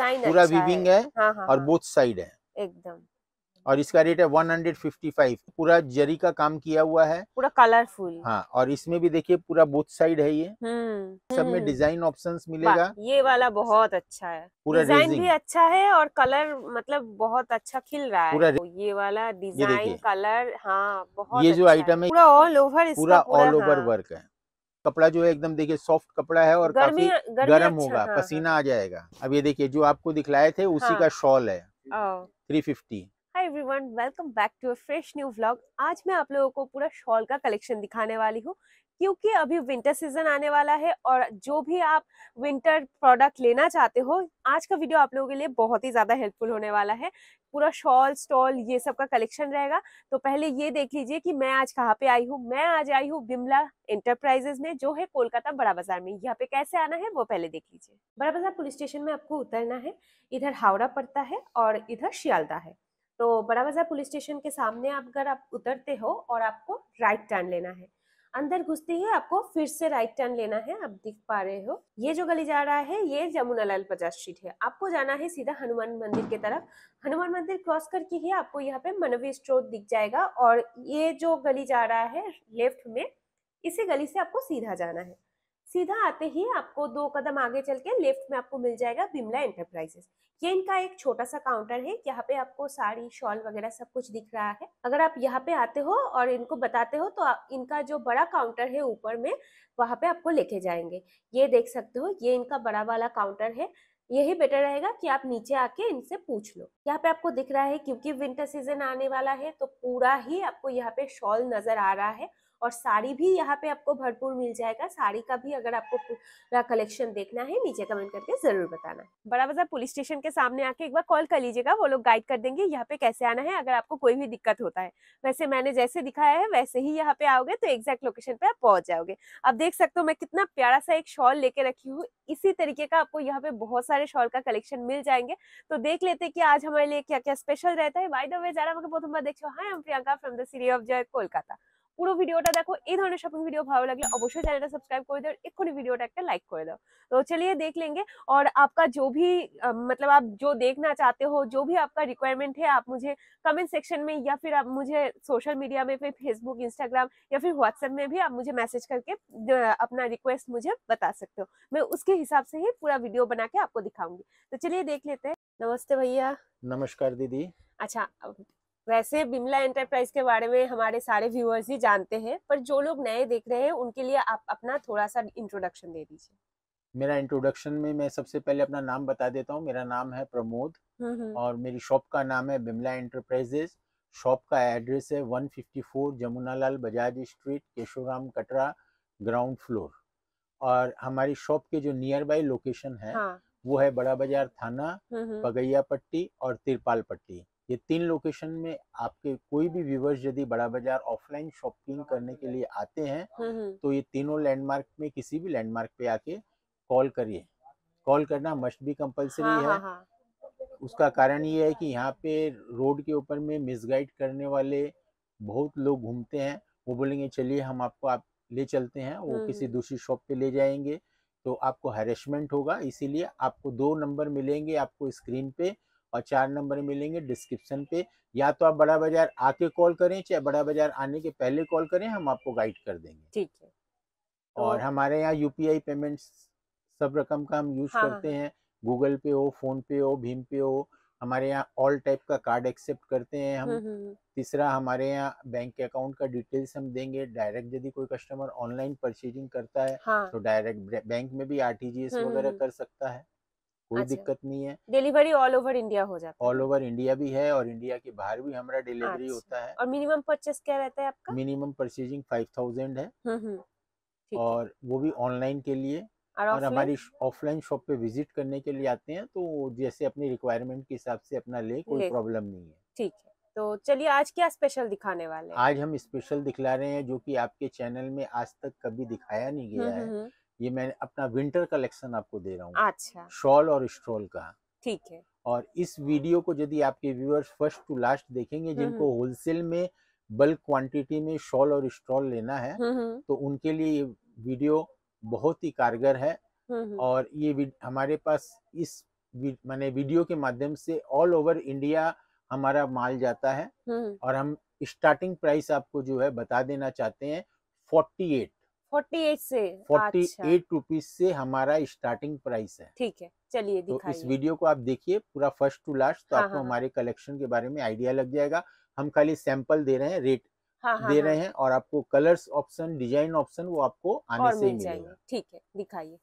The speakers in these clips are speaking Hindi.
डिजाइन पूरा विविंग अच्छा वीविंग है, हाँ, हाँ, और बोथ हाँ। साइड है एकदम और इसका रेट है 155 पूरा जरी का काम किया हुआ है पूरा कलरफुल हाँ और इसमें भी देखिए पूरा बोथ साइड है ये हम्म, सब में डिजाइन हम्म। ऑप्शंस मिलेगा ये वाला बहुत अच्छा है पूरा डिजाइन भी अच्छा है और कलर मतलब बहुत अच्छा खिल रहा है पूरा तो ये वाला डिजाइन कलर हाँ बहुत ये जो आइटम अच्छा है पूरा ऑल ओवर पूरा ऑल ओवर वर्क है कपड़ा जो है एकदम देखिए सॉफ्ट कपड़ा है और काफी गर्म अच्छा, होगा हाँ, हाँ, पसीना आ जाएगा अब ये देखिए जो आपको दिखलाए थे उसी हाँ, का शॉल है three fifty everyone welcome back to a fresh new vlog आज मैं आप लोगों को पूरा शॉल का कलेक्शन दिखाने वाली हूँ क्योंकि अभी विंटर सीजन आने वाला है और जो भी आप विंटर प्रोडक्ट लेना चाहते हो आज का वीडियो आप लोगों के लिए बहुत ही ज़्यादा हेल्पफुल होने वाला है पूरा शॉल स्टॉल ये सब का कलेक्शन रहेगा तो पहले ये देख लीजिए कि मैं आज कहाँ पे आई हूँ मैं आज आई हूँ बिमला एंटरप्राइजेस में जो है कोलकाता बड़ा बाजार में यहाँ पे कैसे आना है वो पहले देख लीजिए बड़ा बाजार पुलिस स्टेशन में आपको उतरना है इधर हावड़ा पड़ता है और इधर शियालदा है तो बड़ा बाजार पुलिस स्टेशन के सामने आप अगर आप उतरते हो और आपको राइट टर्न लेना है अंदर घुसते ही आपको फिर से राइट टर्न लेना है आप दिख पा रहे हो ये जो गली जा रहा है ये जमुना लाल पचास स्ट्रीट है आपको जाना है सीधा हनुमान मंदिर की तरफ हनुमान मंदिर क्रॉस करके ही आपको यहाँ पे मनवी स्ट्रोत दिख जाएगा और ये जो गली जा रहा है लेफ्ट में इसी गली से आपको सीधा जाना है सीधा आते ही आपको दो कदम आगे चल के लेफ्ट में आपको मिल जाएगा बिमला एंटरप्राइजेस ये इनका एक छोटा सा काउंटर है यहाँ पे आपको साड़ी शॉल वगैरह सब कुछ दिख रहा है अगर आप यहाँ पे आते हो और इनको बताते हो तो इनका जो बड़ा काउंटर है ऊपर में वहां पे आपको लेके जाएंगे ये देख सकते हो ये इनका बड़ा वाला काउंटर है यही बेटर रहेगा कि आप नीचे आके इनसे पूछ लो यहाँ पे आपको दिख रहा है क्योंकि विंटर सीजन आने वाला है तो पूरा ही आपको यहाँ पे शॉल नजर आ रहा है और साड़ी भी यहाँ पे आपको भरपूर मिल जाएगा साड़ी का भी अगर आपको पूरा कलेक्शन देखना है नीचे कमेंट करके जरूर बताना बड़ा बाजार पुलिस स्टेशन के सामने आके एक बार कॉल कर लीजिएगा वो लोग गाइड कर देंगे यहाँ पे कैसे आना है अगर आपको कोई भी दिक्कत होता है वैसे मैंने जैसे दिखाया है वैसे ही यहाँ पे आओगे तो एग्जैक्ट लोकेशन पे आप पहुंच जाओगे आप देख सकते हो मैं कितना प्यारा सा एक शॉल लेके रखी हूँ इसी तरीके का आपको यहाँ पे बहुत सारे शॉल का कलेक्शन मिल जाएंगे तो देख लेते कि आज हमारे लिए क्या क्या स्पेशल रहता है बाय द वे जरा मैं प्रथम बार देखो हाय हम Priyanka from the city of joy Kolkata পুরো ভিডিওটা দেখো এই ধরনের শপিং ভিডিও ভালো লাগলে অবশ্যই चैनल सब्सक्राइब कर दो एखुनी वीडियो का लाइक कर दो तो चलिए देख लेंगे और आपका जो भी मतलब आप जो देखना चाहते हो जो भी आपका रिक्वायरमेंट है आप मुझे कमेंट सेक्शन में या फिर आप मुझे सोशल मीडिया में फिर फेसबुक इंस्टाग्राम या फिर व्हाट्सएप में भी आप मुझे मैसेज करके अपना रिक्वेस्ट मुझे बता सकते हो मैं उसके हिसाब से ही पूरा वीडियो बना के आपको दिखाऊंगी तो चलिए देख लेते हैं नमस्ते भैया नमस्कार दीदी अच्छा वैसे बिमला एंटरप्राइज के बारे में हमारे सारे व्यूअर्स ही जानते हैं पर जो लोग नए देख रहे हैं उनके लिए आप अपना थोड़ा सा इंट्रोडक्शन दे दीजिए मेरा इंट्रोडक्शन में मैं सबसे पहले अपना नाम बता देता हूँ मेरा नाम है प्रमोद और मेरी शॉप का नाम है बिमला एंटरप्राइजेज शॉप का एड्रेस है 154 Jamunalal Bajaj street Keshoram Katra ground floor और हमारी शॉप के जो नियर बाई लोकेशन है हाँ। वो है बड़ा बाजार थाना पगैया पट्टी और तिरपाल पट्टी ये तीन लोकेशन में आपके कोई भी व्यूवर्स यदि बड़ा बाजार ऑफलाइन शॉपिंग करने के लिए आते हैं हम्म, हम्म। तो ये तीनों लैंडमार्क में किसी भी लैंडमार्क पे आके कॉल करिए कॉल करना मस्ट भी कंपलसरी हाँ, है हाँ, हाँ. उसका कारण ये है कि यहाँ पे रोड के ऊपर में मिसगाइड करने वाले बहुत लोग घूमते हैं वो बोलेंगे चलिए हम आपको आप ले चलते हैं वो हम्म, किसी दूसरी शॉप पे ले जाएंगे तो आपको हेरेसमेंट होगा इसीलिए आपको दो नंबर मिलेंगे आपको स्क्रीन पे और चार नंबर मिलेंगे डिस्क्रिप्शन पे या तो आप बड़ा बाजार आके कॉल करें चाहे बड़ा बाजार आने के पहले कॉल करें हम आपको गाइड कर देंगे ठीक है तो और हमारे यहाँ यूपीआई पेमेंट्स सब रकम का हम यूज हाँ, हाँ। करते हाँ। हैं गूगल पे हो फोन पे हो भीम पे हो हमारे यहाँ ऑल टाइप का कार्ड एक्सेप्ट करते हैं हम हम्म, हम्म। तीसरा हमारे यहाँ बैंक अकाउंट का डिटेल्स हम देंगे डायरेक्ट यदि कोई कस्टमर ऑनलाइन परचेजिंग करता है हाँ। तो डायरेक्ट बैंक में भी आरटीजीएस हम्म, वगैरह कर सकता है कोई अच्छा। दिक्कत नहीं है डिलीवरी ऑल ओवर इंडिया हो जाता है ऑल ओवर इंडिया भी है और इंडिया के बाहर भी हमारा डिलीवरी अच्छा। होता है और मिनिमम परचेस क्या रहता है आपका मिनिमम परचेजिंग फाइव थाउजेंड हम्म, हम्म। है और वो भी ऑनलाइन के लिए और, और हमारी ऑफलाइन शॉप पे विजिट करने के लिए आते हैं तो जैसे अपनी रिक्वायरमेंट के हिसाब से अपना ले कोई प्रॉब्लम नहीं है ठीक है तो चलिए आज क्या स्पेशल दिखाने वाले हैं आज हम स्पेशल दिखला रहे हैं जो कि आपके चैनल में आज तक कभी दिखाया नहीं हम्म, गया है ये मैं अपना विंटर कलेक्शन आपको दे रहा हूँ अच्छा शॉल और स्ट्रॉल का ठीक है और इस वीडियो को यदि आपके व्यूअर्स फर्स्ट टू लास्ट देखेंगे हम्म, जिनको होलसेल हम्म। में बल्क क्वांटिटी में शॉल और स्ट्रॉल लेना है हम्म, तो उनके लिए ये वीडियो बहुत ही कारगर है और ये हमारे पास इस मैंने वीडियो के माध्यम से ऑल ओवर इंडिया हमारा माल जाता है और हम स्टार्टिंग प्राइस आपको जो है बता देना चाहते हैं फोर्टी एट फोर्टी एट से फोर्टी एट रुपीज से हमारा स्टार्टिंग प्राइस है ठीक है चलिए तो इस वीडियो को आप देखिए पूरा फर्स्ट टू लास्ट तो हाँ आपको हाँ, हाँ। हमारे कलेक्शन के बारे में आइडिया लग जाएगा हम खाली सैंपल दे रहे हैं रेट हाँ हाँ दे हाँ। रहे हैं और आपको कलर्स ऑप्शन डिजाइन ऑप्शन वो आपको आने से ही मिलेगा ठीक है दिखाइए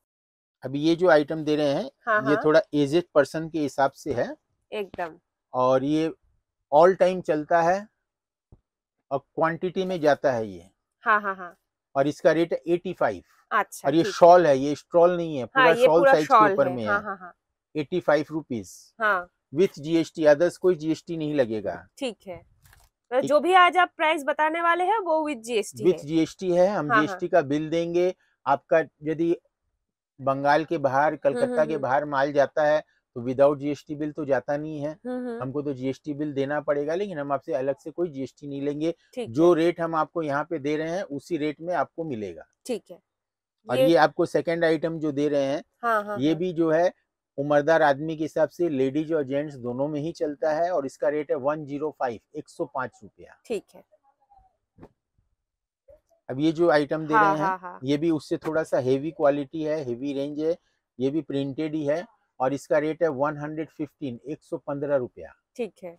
अभी ये जो आइटम दे रहे हैं हाँ ये हाँ। थोड़ा एजेड पर्सन के हिसाब से है एकदम और ये ऑल टाइम चलता है और क्वांटिटी में जाता है ये हाँ हाँ हाँ और इसका रेट है एटी फाइव अच्छा और ये शॉल है ये स्ट्रॉल नहीं है पूरा शॉल हाँ, साइज के ऊपर में हाँ, है eighty five rupees with GST others कोई जीएसटी नहीं लगेगा ठीक है तो जो भी आज आप प्राइस बताने वाले हैं वो विथ जीएसटी विथ जीएसटी है हम जीएसटी हाँ, का बिल देंगे आपका यदि बंगाल के बाहर हम्म, कलकत्ता के हम्म, हम्म। बाहर माल जाता है तो विदाउट जीएसटी बिल तो जाता नहीं है हमको तो जीएसटी बिल देना पड़ेगा लेकिन हम आपसे अलग से कोई जीएसटी नहीं लेंगे जो रेट हम आपको यहाँ पे दे रहे हैं उसी रेट में आपको मिलेगा ठीक है और ये, आपको सेकेंड आइटम जो दे रहे हैं हाँ, हाँ, ये हाँ। भी जो है उम्रदार आदमी के हिसाब से लेडीज और जेंट्स दोनों में ही चलता है और इसका रेट है वन जीरो फाइव एक सौ पांच रुपया ठीक है अब ये जो आइटम दे हा, रहे हैं ये भी उससे थोड़ा सा हेवी क्वालिटी है हेवी रेंज है ये भी प्रिंटेड ही है और इसका रेट है वन हंड्रेड फिफ्टीन एक सौ पंद्रह रुपया ठीक है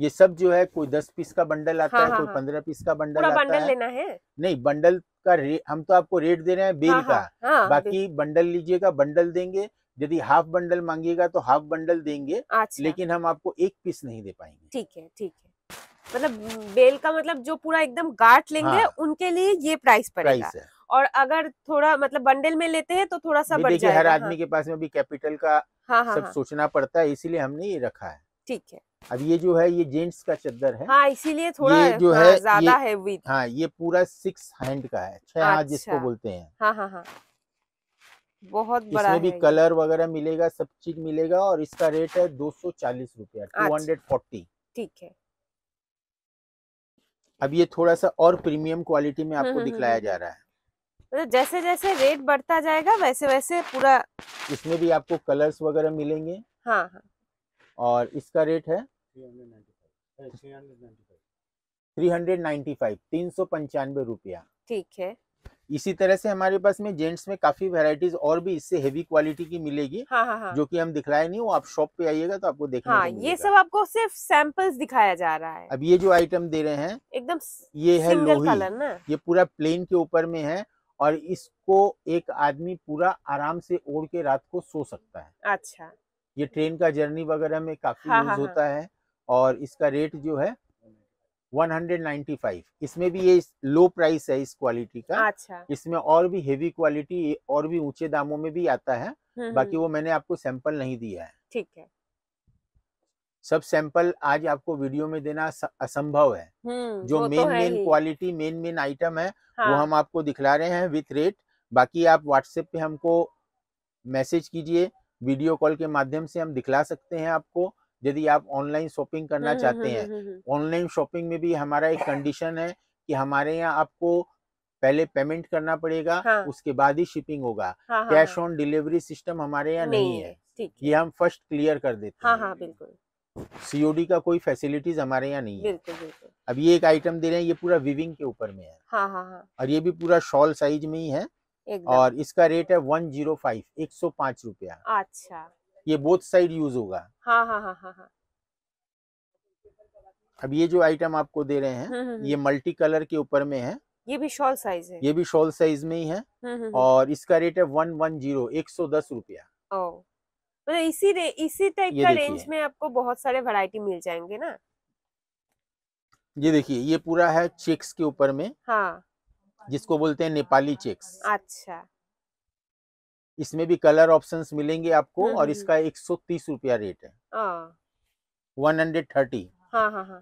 ये सब जो है कोई दस पीस का बंडल आता हाँ, है हाँ, कोई 15 हाँ। पीस का बंडल आता बंडल है लेना है नहीं बंडल का रेट हम तो आपको रेट दे रहे हैं बेल हाँ, का हाँ, बाकी बंडल लीजिएगा बंडल देंगे यदि हाफ बंडल मांगिएगा तो हाफ बंडल देंगे अच्छा। लेकिन हम आपको एक पीस नहीं दे पाएंगे ठीक है ठीक है मतलब बेल का मतलब जो पूरा एकदम गांठ लेंगे हाँ, उनके लिए ये प्राइस पड़ेगा प्राइस और अगर थोड़ा मतलब बंडल में लेते हैं तो थोड़ा सा बढ़ जाएगा हर आदमी के पास में भी कैपिटल का हाँ, हाँ, सब हाँ. सोचना पड़ता है इसीलिए हमने ये रखा है ठीक है अब ये जो है ये जेंट्स का चद्दर है हाँ, इसीलिए थोड़ा ये जो हाँ, है ज्यादा हैवी हाँ ये पूरा सिक्स हैंड का है छह हाथ अच्छा। जिसको बोलते हैं हाँ हाँ हाँ बहुत बड़ा इसमें भी कलर वगैरह मिलेगा सब चीज मिलेगा और इसका रेट है दो सौ चालीस रूपया टू अच्छा। हंड्रेड फोर्टी ठीक है अब ये थोड़ा सा और प्रीमियम क्वालिटी में हम्म, आपको हम्म, हम्म, दिखलाया जा रहा है तो जैसे जैसे रेट बढ़ता जाएगा वैसे वैसे पूरा इसमें भी आपको कलर्स वगैरह मिलेंगे हाँ हाँ और इसका रेट है थ्री हंड्रेड नाइन्टी फाइव तीन सौ पंचानवे रुपया ठीक है इसी तरह से हमारे पास में जेंट्स में काफी वेराइटीज और भी इससे हेवी क्वालिटी की मिलेगी हाँ, हाँ हाँ जो कि हम दिखलाए नहीं वो आप शॉप पे आइएगा तो आपको देखने हाँ, ये सब आपको सिर्फ सैंपल्स दिखाया जा रहा है अब ये जो आइटम दे रहे हैं एकदम ये है लोही कलर ना ये पूरा प्लेन के ऊपर में है और इसको एक आदमी पूरा आराम से ओढ़ के रात को सो सकता है अच्छा ये ट्रेन का जर्नी वगैरह में काफी हाँ, यूज हाँ, हाँ, होता है और इसका रेट जो है 195 इसमें भी ये लो प्राइस है इस क्वालिटी का अच्छा इसमें और भी हेवी क्वालिटी और भी ऊंचे दामों में भी आता है हम्म, बाकी हम्म। वो मैंने आपको सैंपल नहीं दिया है ठीक है सब सैंपल आज आपको वीडियो में देना असंभव है हम्म, जो main main quality main main item है हाँ। वो हम आपको दिखला रहे हैं विथ रेट बाकी आप व्हाट्सएप पे हमको मैसेज कीजिए वीडियो कॉल के माध्यम से हम दिखला सकते हैं आपको यदि आप ऑनलाइन शॉपिंग करना हम्म, चाहते हम्म, हैं ऑनलाइन शॉपिंग में भी हमारा एक कंडीशन है कि हमारे यहाँ आपको पहले पेमेंट करना पड़ेगा हाँ। उसके बाद ही शिपिंग होगा कैश ऑन डिलीवरी सिस्टम हमारे यहाँ नहीं है ये हम फर्स्ट क्लियर कर देते हाँ, हैं हाँ हाँ बिल्कुल सीओडी का कोई फैसिलिटीज हमारे यहाँ नहीं है बिल्कुल बिल्कुल अब ये एक आइटम दे रहे हैं ये पूरा विविंग के ऊपर में है हाँ हाँ हाँ और ये भी पूरा शॉल साइज में ही है और इसका रेट है वन जीरो फाइव एक सौ पाँच रूपया अच्छा ये बोथ साइड यूज होगा हाँ हाँ हाँ हाँ हाँ अब ये जो आइटम आपको दे रहे हैं हम्म, हम्म, ये मल्टी हम्म। कलर के ऊपर में है ये भी शॉल साइज है ये भी शॉल साइज में ही है और इसका रेट है वन वन जीरो एक सौ दस रूपया मतलब इसी रे, इसी टाइप का रेंज में आपको बहुत सारे वैरायटी मिल जाएंगे ना ये देखिए ये पूरा है चेक्स के ऊपर में हाँ जिसको बोलते हैं नेपाली चेक्स अच्छा इसमें भी कलर ऑप्शंस मिलेंगे आपको हम्म, और हम्म, इसका हम्म। एक सौ तीस रूपया रेट है वन हंड्रेड थर्टी हाँ हाँ हाँ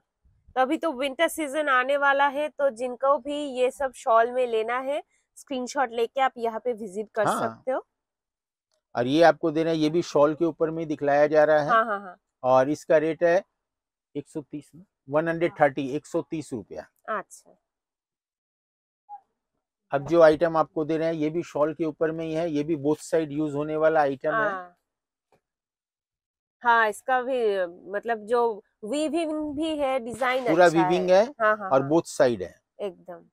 तो अभी तो विंटर सीजन आने वाला है तो जिनको भी ये सब शॉल में लेना है स्क्रीनशॉट लेके आप यहाँ पे विजिट कर हाँ। सकते हो और ये आपको दे रहे हैं ये भी शॉल के ऊपर में दिखलाया जा रहा है हाँ, हाँ, हाँ. और इसका रेट है एक सौ तीस वन हंड्रेड थर्टी एक सौ तीस रुपया अच्छा अब जो आइटम आपको दे रहे हैं ये भी शॉल के ऊपर में ही है ये भी बोथ साइड यूज होने वाला आइटम हाँ। है हाँ इसका भी मतलब जो वीविंग भी है डिजाइन पूरा अच्छा वीविंग है, है हाँ, हाँ, और हाँ। बोथ साइड है एकदम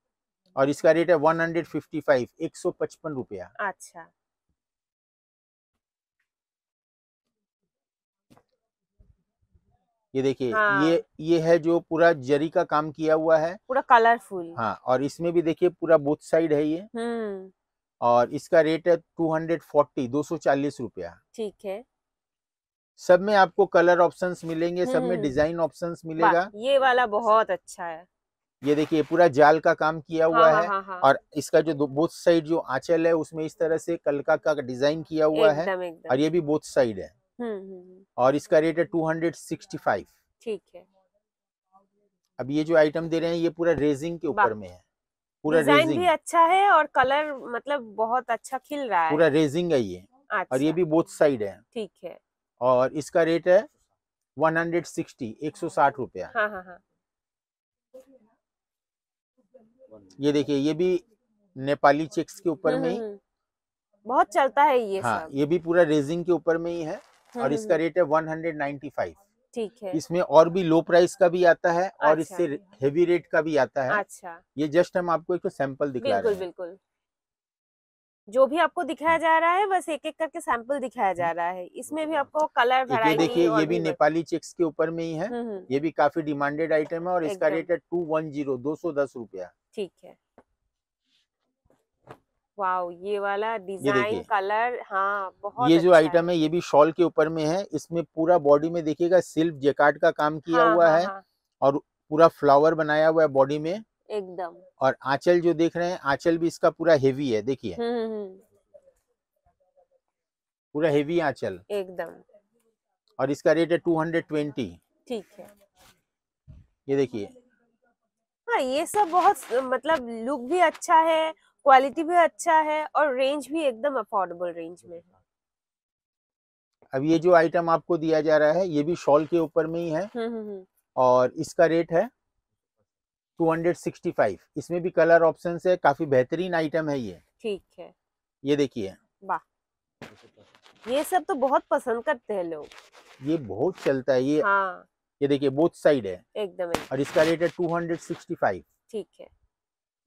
और इसका रेट है वन हंड्रेड फिफ्टी फाइव एक सौ पचपन रुपया अच्छा ये देखिए हाँ। ये ये है जो पूरा जरी का काम किया हुआ है पूरा कलरफुल हाँ और इसमें भी देखिए पूरा बोथ साइड है ये हम्म। और इसका रेट है टू हंड्रेड फोर्टी दो सौ चालीस रूपया ठीक है सब में आपको कलर ऑप्शंस मिलेंगे सब में डिजाइन हम्म। ऑप्शंस मिलेगा ये वाला बहुत अच्छा है ये देखिए पूरा जाल का काम किया हुआ हाँ, हाँ है हाँ, हाँ. और इसका जो बोथ साइड जो आंचल है उसमें इस तरह से कलका का डिजाइन किया हुआ है और ये भी बोथ साइड है हम्म, हम्म, हम्म। और इसका रेट है टू हंड्रेड सिक्सटी फाइव ठीक है अब ये जो आइटम दे रहे हैं ये पूरा रेजिंग के ऊपर में है पूरा रेजिंग भी अच्छा है और कलर मतलब बहुत अच्छा खिल रहा है पूरा रेजिंग है ये अच्छा। और ये अच्छा। भी बोथ साइड है ठीक है और इसका रेट है वन हंड्रेड सिक्सटी एक सौ साठ रुपया हाँ, हाँ, हाँ। ये देखिए ये भी नेपाली चेक्स के ऊपर में ही बहुत चलता है ये हाँ सब। ये भी पूरा रेजिंग के ऊपर में ही है और हम्म। इसका रेट है वन हंड्रेड नाइन्टी फाइव ठीक है इसमें और भी लो प्राइस का भी आता है और अच्छा। इससे हेवी रेट का भी आता है अच्छा ये जस्ट हम आपको एक सैंपल तो दिखा रहे हैं बिल्कुल जो भी आपको दिखाया जा रहा है बस एक एक करके सैंपल दिखाया जा रहा है इसमें भी आपको कलर ये देखिए ये भी नेपाली चेक्स के ऊपर में ही है हम्म, हम्म। ये भी काफी डिमांडेड आइटम है और इसका रेट है टू वन जीरो दो सौ दस रूपया ठीक है वाओ ये वाला डिजाइन कलर हाँ बहुत ये जो अच्छा आइटम है ये भी शॉल के ऊपर में है इसमें पूरा बॉडी में देखिएगा सिल्क जेकार्ड का काम किया हाँ, हुआ हाँ, है हाँ। और पूरा फ्लावर बनाया हुआ है बॉडी में एकदम और आंचल जो देख रहे हैं आंचल भी इसका पूरा हेवी है देखिए हम्म, हम्म, हम्म। पूरा हेवी आंचल एकदम और इसका रेट है टू हंड्रेड ट्वेंटी ठीक है ये देखिए हाँ ये सब बहुत मतलब लुक भी अच्छा है क्वालिटी भी अच्छा है और रेंज भी एकदम अफोर्डेबल रेंज में है अब ये जो आइटम आपको दिया जा रहा है ये भी शॉल के ऊपर में ही है हम्म, हम्म, हम्म। और इसका रेट है 265 इसमें भी कलर ऑप्शन है काफी बेहतरीन आइटम है ये ठीक है ये देखिए ये सब तो बहुत पसंद करते हैं लोग ये बहुत चलता है ये हाँ। ये देखिए बोथ साइड है एकदम और इसका रेट है 265 ठीक है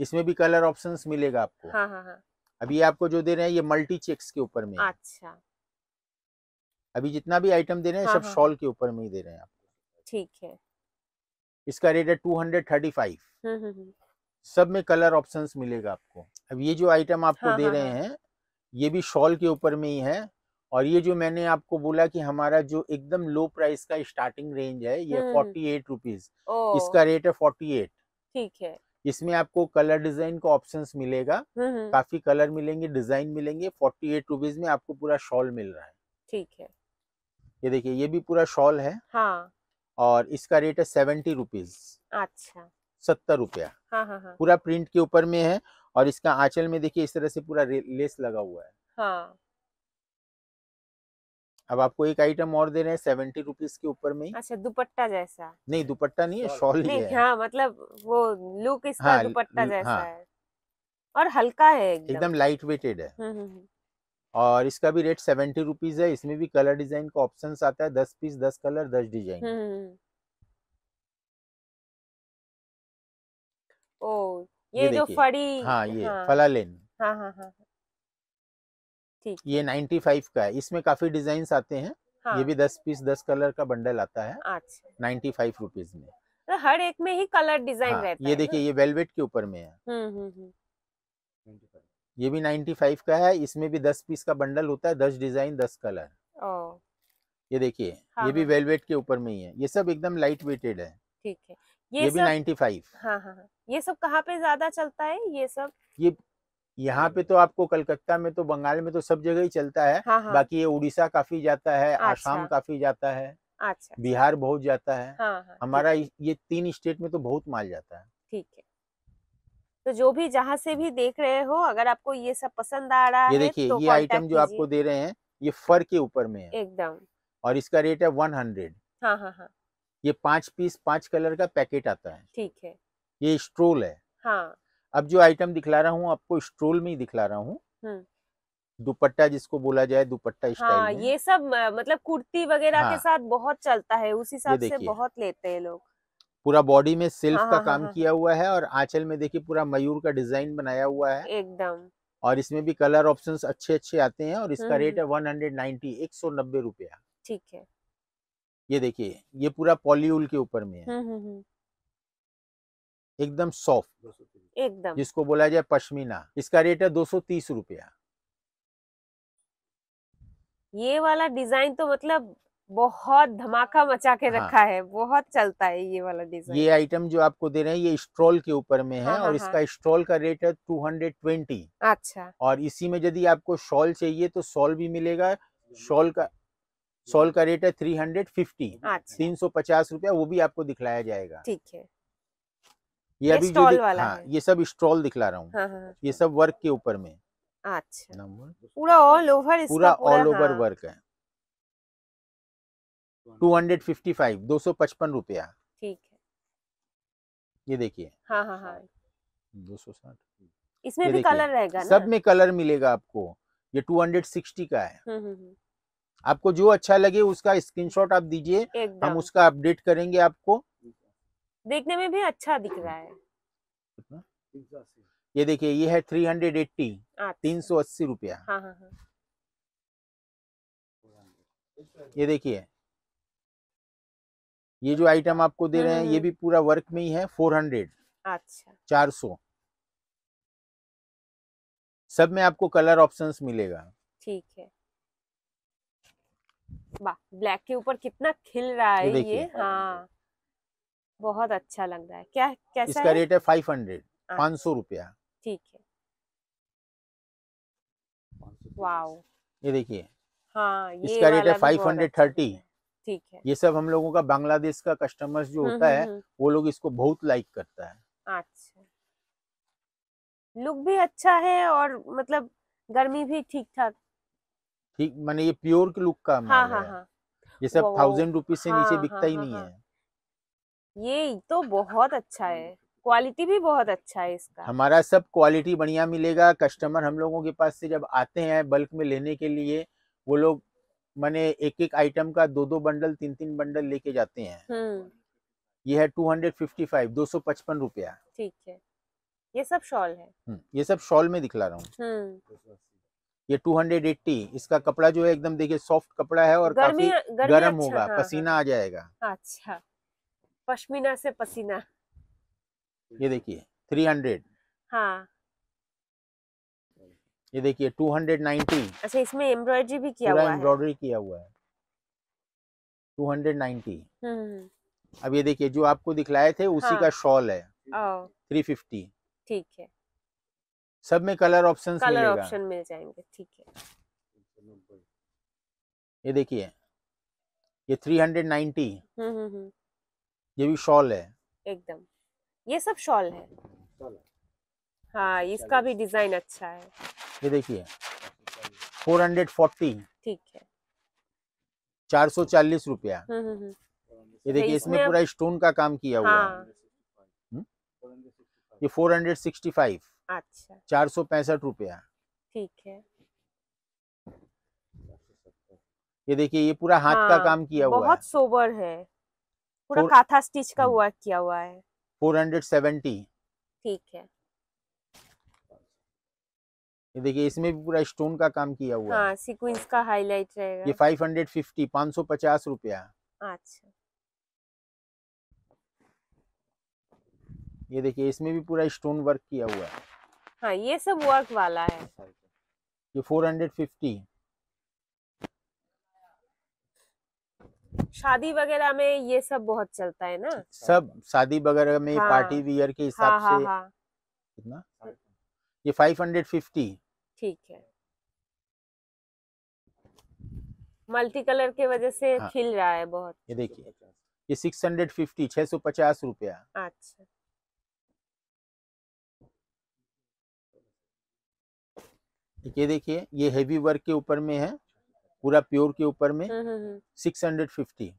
इसमें भी कलर ऑप्शन मिलेगा आपको हाँ, हाँ हाँ अभी आपको जो दे रहे हैं ये मल्टी चेक्स के ऊपर में अच्छा अभी जितना भी आइटम दे रहे हैं हाँ, सब हाँ। शॉल के ऊपर में ही दे रहे हैं आपको ठीक है इसका रेट है टू हंड्रेड थर्टी फाइव सब में कलर ऑप्शंस मिलेगा आपको अब ये जो आइटम आपको हाँ, दे हाँ, रहे हाँ। हैं ये भी शॉल के ऊपर में ही है और ये जो मैंने आपको बोला कि हमारा जो एकदम लो प्राइस का स्टार्टिंग रेंज है ये फोर्टी एट रुपीज इसका रेट है फोर्टी एट ठीक है इसमें आपको कलर डिजाइन का ऑप्शंस मिलेगा हम्म, हम्म। काफी कलर मिलेंगे डिजाइन मिलेंगे फोर्टी एट रुपीज में आपको पूरा शॉल मिल रहा है ठीक है ये देखिए ये भी पूरा शॉल है हाँ। और इसका रेट है सेवेंटी रुपीज अच्छा सत्तर रुपया हाँ हाँ हाँ। पूरा प्रिंट के ऊपर में है और इसका आंचल में देखिए इस तरह से पूरा लेस लगा हुआ है हाँ। अब आपको एक आइटम और दे रहे हैं सेवेंटी रुपीज के ऊपर में अच्छा दुपट्टा जैसा नहीं दुपट्टा नहीं है शॉल ही है हाँ, मतलब वो लुक इसका हाँ, दुपट्टा जैसा हाँ, है और हल्का है एकदम लाइट वेटेड है हम्म, हम्म, हम्म। और इसका भी रेट सेवेंटी रुपीज है इसमें भी कलर डिजाइन का ऑप्शन आता है दस पीस दस कलर दस डिजाइन ओ ये, ये जो फड़ी हाँ ये हाँ, फला लेन हाँ हाँ हाँ, हाँ। ये 95 का है इसमें काफी डिजाइन आते हैं हाँ। ये भी 10 पीस 10 कलर का बंडल आता है नाइन्टी फाइव रुपीज में तो हर एक में ही कलर डिजाइन हाँ, ये देखिए ये वेलवेट के ऊपर में है हम्म, हम्म, हम्म। ये भी 95 का है इसमें भी 10 पीस का बंडल होता है 10 डिजाइन 10 कलर ये देखिए हाँ, ये भी वेलवेट हाँ। के ऊपर में ही है ये सब एकदम लाइट वेटेड है ठीक है ये, ये सब, भी 95 हाँ, हाँ, हाँ, ये सब कहाँ पे ज्यादा चलता है ये सब ये यहाँ पे तो आपको कलकत्ता में तो बंगाल में तो सब जगह ही चलता है हाँ हाँ। बाकी ये उड़ीसा काफी जाता है अच्छा। आसाम काफी जाता है अच्छा। बिहार बहुत जाता है हाँ हाँ। हमारा ये तीन स्टेट में तो बहुत माल जाता है ठीक है तो जो भी जहाँ से भी देख रहे हो अगर आपको ये सब पसंद आ रहा है तो ये देखिए ये आइटम जो आपको दे रहे हैं ये फर के ऊपर में है एकदम और इसका रेट है वन हंड्रेड हाँ, हाँ हाँ ये पांच पीस पांच कलर का पैकेट आता है ठीक है ये स्ट्रोल है हाँ अब जो आइटम दिखला रहा हूँ आपको स्ट्रोल में ही दिखला रहा हूँ हम्म। दुपट्टा जिसको बोला जाए दुपट्टा हाँ, ये सब मतलब कुर्ती वगैरह हाँ, के साथ बहुत चलता है उसी हिसाब से बहुत लेते हैं लोग पूरा बॉडी में सिल्क हाँ, का हाँ, हाँ, काम हाँ, किया हुआ है और आंचल में देखिए पूरा मयूर का डिजाइन बनाया हुआ है एकदम और इसमें भी कलर ऑप्शंस अच्छे अच्छे आते हैं और इसका रेट हम्म। है वन हंड्रेड नाइन्टी एक सौ नब्बे रूपया ठीक है ये देखिए ये पूरा पॉलीउल के ऊपर में है हम्म, एकदम सॉफ्ट एकदम जिसको बोला जाए पश्मीना इसका रेट है दो सौ तीस रूपया ये वाला डिजाइन तो मतलब बहुत धमाका मचा के हाँ। रखा है बहुत चलता है ये वाला डिजाइन ये आइटम जो आपको दे रहे हैं ये स्ट्रॉल के ऊपर में है हाँ, हाँ और हाँ। इसका स्ट्रॉल का रेट है टू हंड्रेड ट्वेंटी अच्छा और इसी में यदि आपको शॉल चाहिए तो शॉल भी मिलेगा शॉल का शॉल का रेट है थ्री हंड्रेड फिफ्टी तीन सौ पचास रूपया वो भी आपको दिखलाया जाएगा ठीक है ये, ये अभी जो वाला हाँ, ये सब स्टॉल दिखला रहा हूँ हाँ, हाँ, ये सब वर्क के ऊपर में अच्छा पूरा ऑल ओवर पूरा ऑल ओवर वर्क है टू हंड्रेड फिफ्टी फाइव दो सौ पचपन रुपया ठीक है ये देखिए हाँ हाँ हाँ दो सौ साठ इसमें भी कलर रहेगा सब में कलर मिलेगा आपको ये टू हंड्रेड सिक्सटी का है हम्म, हम्म, हम्म। आपको जो अच्छा लगे उसका स्क्रीनशॉट आप दीजिए हम उसका अपडेट करेंगे आपको देखने में भी अच्छा दिख रहा है ये देखिए ये है थ्री हंड्रेड एट्टी तीन सौ अस्सी रुपया हाँ हाँ, हाँ। ये देखिए ये जो आइटम आपको दे रहे हैं हाँ, हाँ, ये भी पूरा वर्क में ही है फोर हंड्रेड अच्छा चार सौ सब में आपको कलर ऑप्शंस मिलेगा ठीक है ब्लैक के ऊपर कितना खिल रहा है ये, ये हाँ बहुत अच्छा लग रहा है क्या कैसा इसका रेट है फाइव हंड्रेड हाँ। पाँच सौ रुपया ठीक है ये देखिए हाँ ये इसका रेट है फाइव हंड्रेड थर्टी ठीक है ये सब हम लोगों का बांग्लादेश का कस्टमर्स जो हम्म, होता हम्म, है हम्म। वो लोग इसको बहुत लाइक करता है अच्छा लुक भी अच्छा है और मतलब गर्मी भी ठीक ठाक ठीक मैंने ये प्योर के लुक का हाँ, हाँ, हाँ, ये सब थाउजेंड रुपीज से नीचे हाँ, बिकता हाँ, ही नहीं है ये तो बहुत अच्छा है क्वालिटी भी बहुत अच्छा है इसका हमारा सब क्वालिटी बढ़िया मिलेगा कस्टमर हम लोगों के पास से जब आते हैं बल्क में लेने के लिए वो लोग मैंने एक एक आइटम का दो दो बंडल तीन तीन बंडल लेके जाते हैं हम्म। ये है टू हंड्रेड फिफ्टी फाइव दो सौ पचपन रूपया ठीक है ये सब शॉल है हम्म, ये सब शॉल में दिखला रहा हूँ हम्म। ये टू हंड्रेड एट्टी इसका कपड़ा जो है एकदम देखिए सॉफ्ट कपड़ा है और काफी गर्म अच्छा होगा हाँ, हाँ, पसीना आ जाएगा अच्छा पश्मीना से पसीना ये देखिए थ्री हंड्रेड हाँ ये देखिए टू हंड्रेड नाइन्टी अच्छा इसमें एम्ब्रॉयडरी भी किया हुआ है एम्ब्रॉयडरी किया हुआ है टू हंड्रेड नाइन्टी अब ये देखिए जो आपको दिखलाए थे उसी हाँ। का शॉल है थ्री फिफ्टी ठीक है सब में कलर ऑप्शन कलर ऑप्शन मिल जाएंगे ठीक है ये देखिए ये थ्री हंड्रेड नाइन्टी ये भी शॉल है एकदम ये सब शॉल है हाँ इसका भी डिजाइन अच्छा है ये देखिए 440 ठीक है चार सौ चालीस रुपया हम्म, हम्म, हम्म। ये देखिए तो इसमें पूरा स्टोन का काम किया हुआ हाँ। है ये फोर हंड्रेड सिक्सटी फाइव अच्छा चार सौ पैंसठ रुपया ठीक है ये देखिए ये पूरा हाथ हाँ, का काम किया हुआ है बहुत सोबर है पूरा काथा स्टिच का हम्म। वर्क किया हुआ है फोर हंड्रेड सेवेंटी ठीक है ये देखिए इसमें भी पूरा स्टोन का काम किया हुआ हाँ, सीक्वेंस का हाईलाइट रहेगा ये फाइव हंड्रेड फिफ्टी पाँच सौ पचास रुपया अच्छा ये देखिए इसमें भी पूरा स्टोन वर्क किया हुआ है हाँ ये सब वर्क वाला है ये फोर हंड्रेड फिफ्टी शादी वगैरह में ये सब बहुत चलता है ना अच्छा। सब शादी वगैरह में हाँ, पार्टी वियर के हिसाब हाँ, हाँ, से हाँ, कितना ये फाइव हंड्रेड फिफ्टी ठीक है मल्टी कलर के वजह से हाँ, खिल रहा है बहुत ये देखिए ये सिक्स हंड्रेड फिफ्टी छह सौ पचास रुपया अच्छा ये देखिए ये हेवी वर्क के ऊपर में है पूरा प्योर के ऊपर में हम्म, हम्म, हम्म। सिक्स हंड्रेड फिफ्टी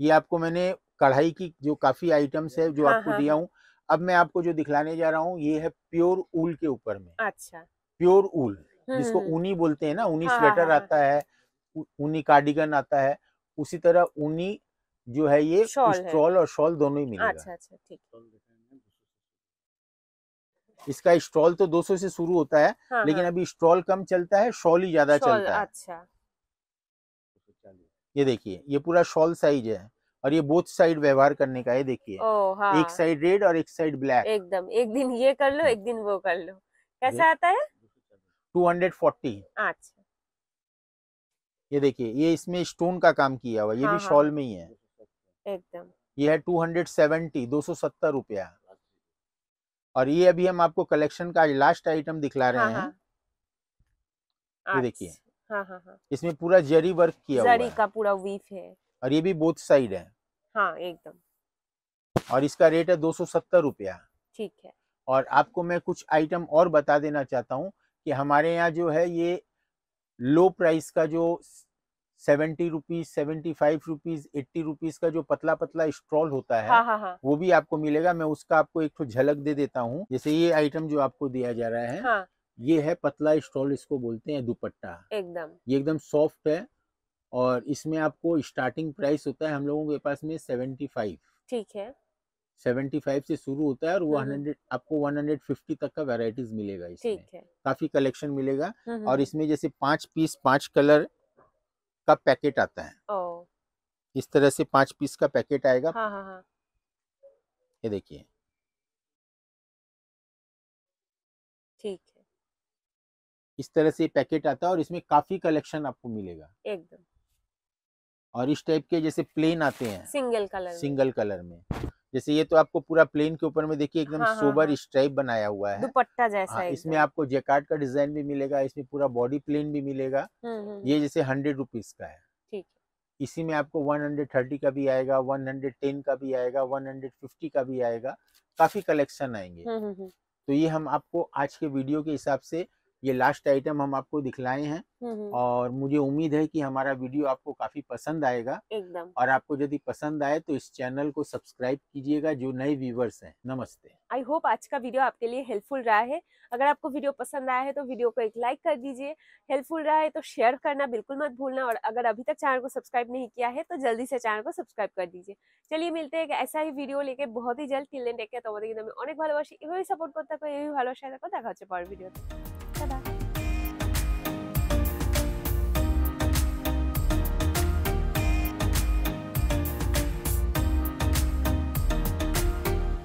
ये आपको मैंने कढ़ाई की जो काफी आइटम्स है जो हाँ, आपको हाँ, दिया हाँ। हूँ अब मैं आपको जो दिखलाने जा रहा हूँ ये है प्योर ऊल के ऊपर में अच्छा प्योर ऊल जिसको ऊनी बोलते हैं ना ऊनी हाँ, हाँ स्वेटर हाँ, आता है ऊनी कार्डिगन आता है उसी तरह ऊनी जो है ये स्ट्रॉल और शॉल दोनों ही मिलेगा अच्छा अच्छा ठीक इसका स्टॉल तो 200 से शुरू होता है हाँ, लेकिन हाँ। अभी स्टॉल कम चलता है शॉल ही ज्यादा चलता है अच्छा ये देखिए ये पूरा शॉल साइज है और ये बोथ साइड व्यवहार करने का है देखिए हाँ। एक साइड रेड और एक साइड ब्लैक एकदम एक दिन ये कर लो एक दिन वो कर लो कैसा आता है टू हंड्रेड फोर्टी अच्छा ये देखिए ये इसमें स्टोन का काम किया हुआ ये हाँ, भी हाँ। शॉल में ही है एकदम ये है टू हंड्रेड सेवेंटी दो सौ सत्तर रुपया और ये अभी हम आपको कलेक्शन का लास्ट आइटम दिखला रहे हाँ, हैं हाँ, ये देखिए हाँ, हाँ, हाँ. इसमें पूरा जरी वर्क किया जरी हुआ का पूरा वीफ है और ये भी बोथ साइड है हाँ एकदम और इसका रेट है दो सौ सत्तर रुपया ठीक है और आपको मैं कुछ आइटम और बता देना चाहता हूँ कि हमारे यहाँ जो है ये लो प्राइस का जो seventy rupees seventy five rupees eighty rupees का जो पतला पतला स्ट्रॉल होता है हाँ, हाँ, हा। वो भी आपको मिलेगा मैं उसका आपको एक तो झलक दे देता हूँ जैसे ये आइटम जो आपको दिया जा रहा है हाँ. ये है पतला स्ट्रॉल इसको बोलते हैं दुपट्टा एकदम ये एकदम सॉफ्ट है और इसमें आपको स्टार्टिंग प्राइस होता है हम लोगों के पास में सेवेंटी फाइव ठीक है सेवेंटी फाइव से शुरू होता है और वो हम्म, हम्म। हंड्रेड आपको वन हंड्रेड फिफ्टी तक का वेराइटीज मिलेगा इसमें काफी कलेक्शन मिलेगा हम्म, और इसमें जैसे पांच पीस पांच कलर का पैकेट आता है ओ। इस तरह से पांच पीस का पैकेट आएगा हाँ हाँ हाँ। ये देखिए ठीक है इस तरह से पैकेट आता है और इसमें काफी कलेक्शन आपको मिलेगा एकदम और इस टाइप के जैसे प्लेन आते हैं सिंगल कलर सिंगल कलर में जैसे ये तो आपको पूरा प्लेन के ऊपर में देखिए एकदम हाँ, हाँ सोबर हाँ, स्ट्राइप बनाया हुआ है दुपट्टा जैसा हाँ, इसमें आपको जेकार्ड का डिजाइन भी मिलेगा इसमें पूरा बॉडी प्लेन भी मिलेगा ये जैसे हंड्रेड रुपीज का है इसी में आपको 130 का भी आएगा 110 का भी आएगा 150 का भी आएगा काफी कलेक्शन आएंगे तो ये हम आपको आज के वीडियो के हिसाब से ये लास्ट आइटम हम आपको दिखलाए हैं और मुझे उम्मीद है कि हमारा वीडियो आपको काफी पसंद आएगा एकदम और आपको यदि पसंद आए तो इस चैनल को सब्सक्राइब कीजिएगा जो नए व्यूवर्स हैं नमस्ते आई होप आज का वीडियो आपके लिए हेल्पफुल रहा है अगर आपको वीडियो पसंद आया है तो वीडियो को एक लाइक कर दीजिए हेल्पफुल रहा है तो शेयर करना बिल्कुल मत भूलना और अगर अभी तक चैनल को सब्सक्राइब नहीं किया है तो जल्दी से चैनल को सब्सक्राइब कर दीजिए चलिए मिलते हैं ऐसा ही वीडियो लेके बहुत ही जल्द টিল দেন টেক কেয়ার তোমাদের কিন্তু আমি অনেক